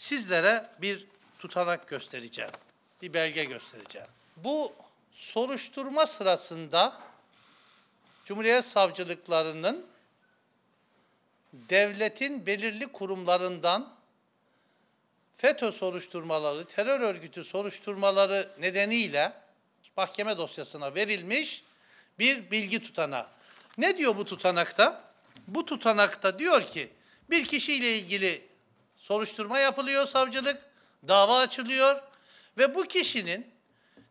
sizlere bir tutanak göstereceğim. Bir belge göstereceğim. Bu soruşturma sırasında Cumhuriyet Savcılıklarının devletin belirli kurumlarından FETÖ soruşturmaları, terör örgütü soruşturmaları nedeniyle mahkeme dosyasına verilmiş bir bilgi tutanağı. Ne diyor bu tutanakta? Bu tutanakta diyor ki bir kişiyle ilgili soruşturma yapılıyor savcılık, dava açılıyor ve bu kişinin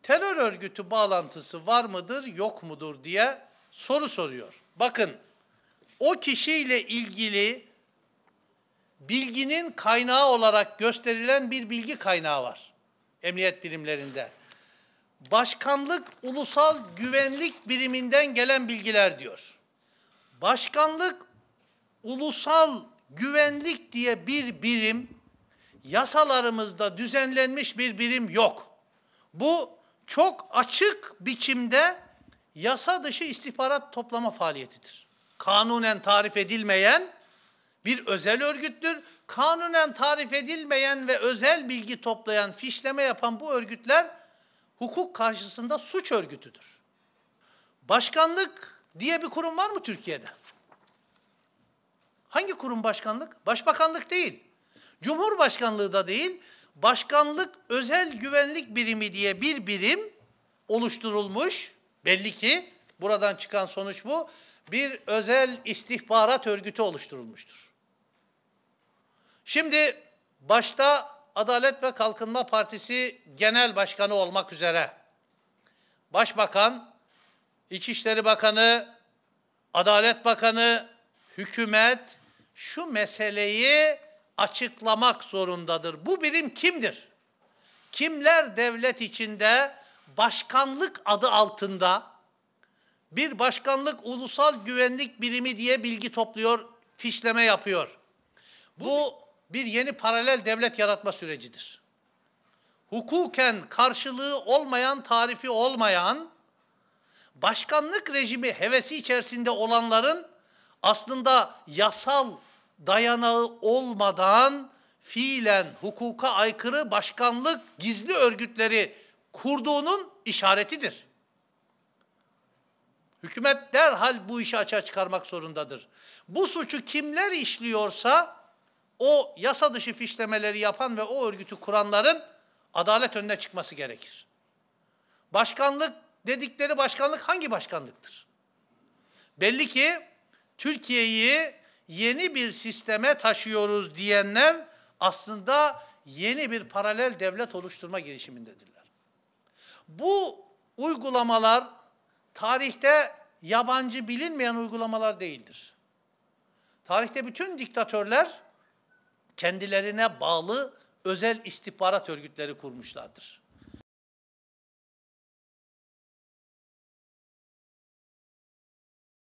terör örgütü bağlantısı var mıdır, yok mudur diye soru soruyor. Bakın, o kişiyle ilgili bilginin kaynağı olarak gösterilen bir bilgi kaynağı var emniyet birimlerinde. Başkanlık Ulusal Güvenlik Biriminden gelen bilgiler diyor. Başkanlık Ulusal güvenlik diye bir birim yasalarımızda düzenlenmiş bir birim yok. Bu çok açık biçimde yasa dışı istihbarat toplama faaliyetidir. Kanunen tarif edilmeyen bir özel örgüttür. Kanunen tarif edilmeyen ve özel bilgi toplayan, fişleme yapan bu örgütler hukuk karşısında suç örgütüdür. Başkanlık diye bir kurum var mı Türkiye'de? Hangi kurum başkanlık? Başbakanlık değil. Cumhurbaşkanlığı da değil. Başkanlık Özel Güvenlik Birimi diye bir birim oluşturulmuş. Belli ki buradan çıkan sonuç bu. Bir özel istihbarat örgütü oluşturulmuştur. Şimdi başta Adalet ve Kalkınma Partisi Genel Başkanı olmak üzere Başbakan, İçişleri Bakanı, Adalet Bakanı, hükümet, şu meseleyi açıklamak zorundadır. Bu birim kimdir? Kimler devlet içinde başkanlık adı altında bir başkanlık ulusal güvenlik birimi diye bilgi topluyor, fişleme yapıyor. Bu bir yeni paralel devlet yaratma sürecidir. Hukuken karşılığı olmayan, tarifi olmayan, başkanlık rejimi hevesi içerisinde olanların aslında yasal dayanağı olmadan fiilen hukuka aykırı başkanlık gizli örgütleri kurduğunun işaretidir. Hükümet derhal bu işi açığa çıkarmak zorundadır. Bu suçu kimler işliyorsa o yasa dışı fişlemeleri yapan ve o örgütü kuranların adalet önüne çıkması gerekir. Başkanlık dedikleri başkanlık hangi başkanlıktır? Belli ki Türkiye'yi yeni bir sisteme taşıyoruz diyenler aslında yeni bir paralel devlet oluşturma girişimindedirler. Bu uygulamalar tarihte yabancı bilinmeyen uygulamalar değildir. Tarihte bütün diktatörler kendilerine bağlı özel istihbarat örgütleri kurmuşlardır.